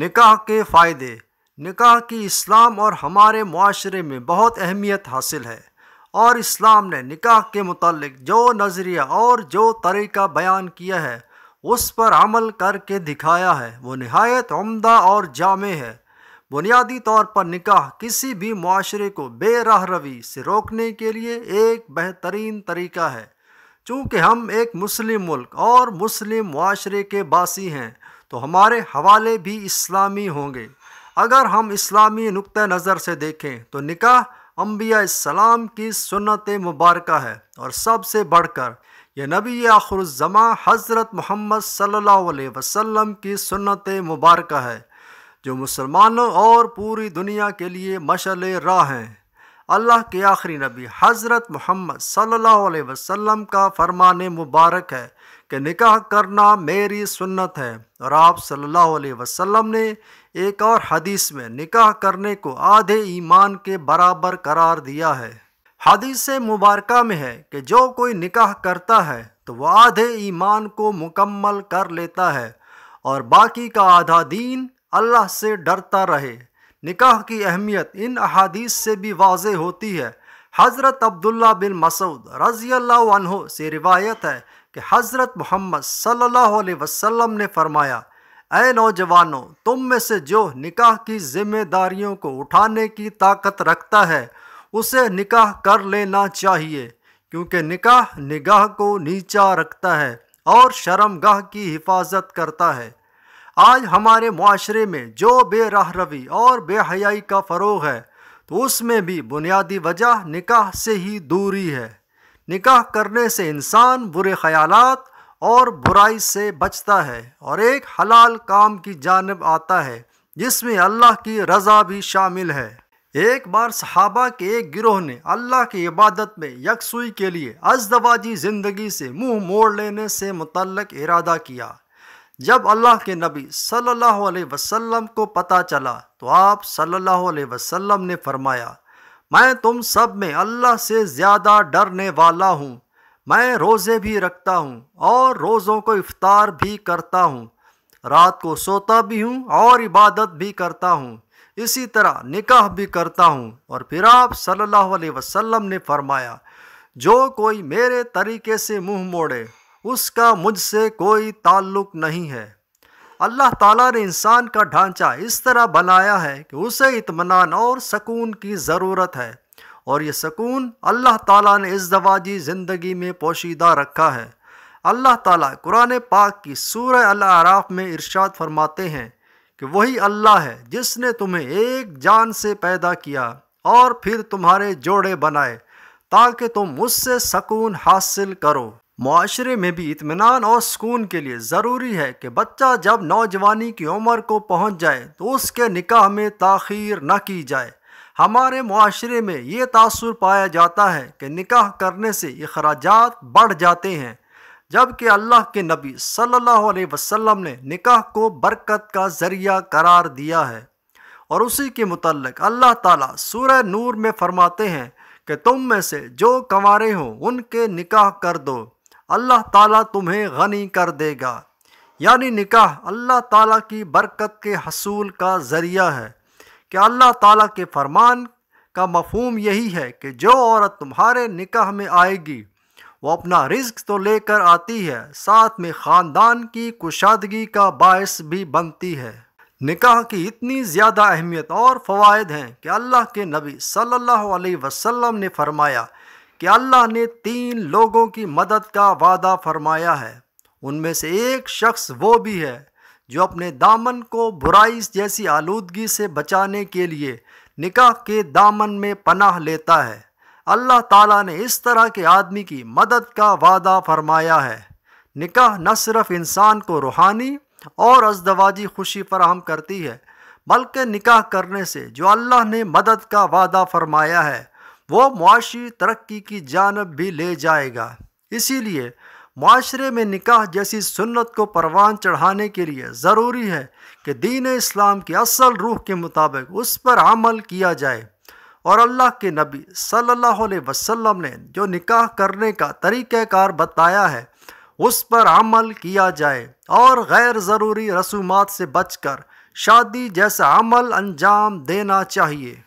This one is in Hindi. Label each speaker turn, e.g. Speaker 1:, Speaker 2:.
Speaker 1: निकाह के फ़ायदे निकाह की इस्लाम और हमारे माशरे में बहुत अहमियत हासिल है और इस्लाम ने निकाह के मतलब जो नज़रिया और जो तरीका बयान किया है उस पर अमल करके दिखाया है वो नहायत उमदा और जामे है बुनियादी तौर पर निकाह किसी भी माशरे को बेराह रवी से रोकने के लिए एक बेहतरीन तरीका है चूँकि हम एक मुस्लिम मुल्क और मुस्लिम माशरे के बासी हैं तो हमारे हवाले भी इस्लामी होंगे अगर हम इस्लामी नुक़ नज़र से देखें तो निकाह अम्बियाम की सुनत मुबारक है और सबसे बढ़कर यह नबी आखरजमा हज़रत मोहम्मद सल्ला वसम की सुनत मुबारक है जो मुसलमानों और पूरी दुनिया के लिए मशल राह हैं अल्लाह के आखिरी नबी हज़रत मोहम्मद सल्लल्लाहु अलैहि वसल्लम का फरमान मुबारक है कि निकाह करना मेरी सुन्नत है और आप सल्लल्लाहु अलैहि वसल्लम ने एक और हदीस में निकाह करने को आधे ईमान के बराबर करार दिया है हदीस मुबारक में है कि जो कोई निकाह करता है तो वह आधे ईमान को मुकम्मल कर लेता है और बाकी का आधा दीन अल्लाह से डरता रहे निकाह की अहमियत इन अहादीस से भी वाज होती है हज़रत अब्दुल्ला बिन मसूद रज़ी अल्लाह से रिवायत है कि हज़रत मोहम्मद सल्लल्लाहु अलैहि वसल्लम ने फरमाया ऐ नौजवानों तुम में से जो निकाह की जिम्मेदारियों को उठाने की ताकत रखता है उसे निकाह कर लेना चाहिए क्योंकि निकाह निगाह को नीचा रखता है और शर्मगाह की हिफाजत करता है आज हमारे माशरे में जो रवि और बेहयाई का फ़रोग है तो उसमें भी बुनियादी वजह निकाह से ही दूरी है निकाह करने से इंसान बुरे ख्याल और बुराई से बचता है और एक हलाल काम की जानब आता है जिसमें अल्लाह की रज़ा भी शामिल है एक बार सहाबा के एक गिरोह ने अल्लाह की इबादत में यकसुई के लिए अजदवाजी ज़िंदगी से मुंह मोड़ लेने से मुतलक इरादा किया जब अल्लाह के नबी सल्लल्लाहु अलैहि वसल्लम को पता चला तो आप सल्लल्लाहु अलैहि वसल्लम ने फरमाया मैं तुम सब में अल्लाह से ज़्यादा डरने वाला हूँ मैं रोज़े भी रखता हूँ और रोज़ों को इफ्तार भी करता हूँ रात को सोता भी हूँ और इबादत भी करता हूँ इसी तरह निकाह भी करता हूँ और फिर आप सल्लल्लाहु अलैहि वसल्लम ने फरमाया जो कोई मेरे तरीके से मुंह मोड़े उसका मुझसे कोई ताल्लुक नहीं है अल्लाह ताला ने इंसान का ढांचा इस तरह बनाया है कि उसे इतमान और सकून की ज़रूरत है और ये सकून अल्लाह ताला ने इस दवाजी ज़िंदगी में पोशीदा रखा है अल्लाह ताला कुरान पाक की सूर अराफ़ में इरशाद फरमाते हैं कि वही अल्लाह है जिसने तुम्हें एक जान से पैदा किया और फिर तुम्हारे जोड़े बनाए ताकि तुम उससे सकून हासिल करो माशरे में भी इतमान और सुकून के लिए ज़रूरी है कि बच्चा जब नौजवानी की उम्र को पहुँच जाए तो उसके निकाह में तखीर न की जाए हमारे माशरे में ये तासर पाया जाता है कि निकाह करने से अखराज बढ़ जाते हैं जबकि अल्लाह के नबी सल्लल्लाहु अलैहि वसल्लम ने निकाह को बरकत का ज़रिया करार दिया है और उसी के मतलब अल्लाह ताला सूरह नूर में फरमाते हैं कि तुम में से जो कंवारे हों उनके निकाह कर दो अल्लाह ताला तुम्हें गनी कर देगा यानी निकाह अल्लाह ताला की बरकत के हसूल का ज़रिया है कि अल्लाह ताला के फरमान का मफहम यही है कि जो औरत तुम्हारे निकाह में आएगी वो अपना रिज्क तो लेकर आती है साथ में ख़ानदान की कुशादगी का बायस भी बनती है निकाह की इतनी ज़्यादा अहमियत और फ़वाद हैं कि अल्लाह के नबी सल्लल्लाहु अलैहि वसल्लम ने फरमाया कि अल्लाह ने तीन लोगों की मदद का वादा फरमाया है उनमें से एक शख्स वो भी है जो अपने दामन को बुराई जैसी आलूदगी से बचाने के लिए निकाह के दामन में पनाह लेता है अल्लाह ताला ने इस तरह के आदमी की मदद का वादा फरमाया है निकाह न सिर्फ इंसान को रूहानी और अजदवाजी खुशी फराहम करती है बल्कि निकाह करने से जो अल्लाह ने मदद का वादा फरमाया है वो मुआशी तरक्की की जानब भी ले जाएगा इसीलिए माशरे में निकाह जैसी सुन्नत को परवान चढ़ाने के लिए ज़रूरी है कि दीन इस्लाम की असल रूह के मुताबिक उस पर अमल किया जाए और अल्लाह के नबी सल्लल्लाहु अलैहि वसल्लम ने जो निकाह करने का तरीक़ाकार बताया है उस पर अमल किया जाए और गैर ज़रूरी रसूमात से बचकर शादी जैसा अमल अंजाम देना चाहिए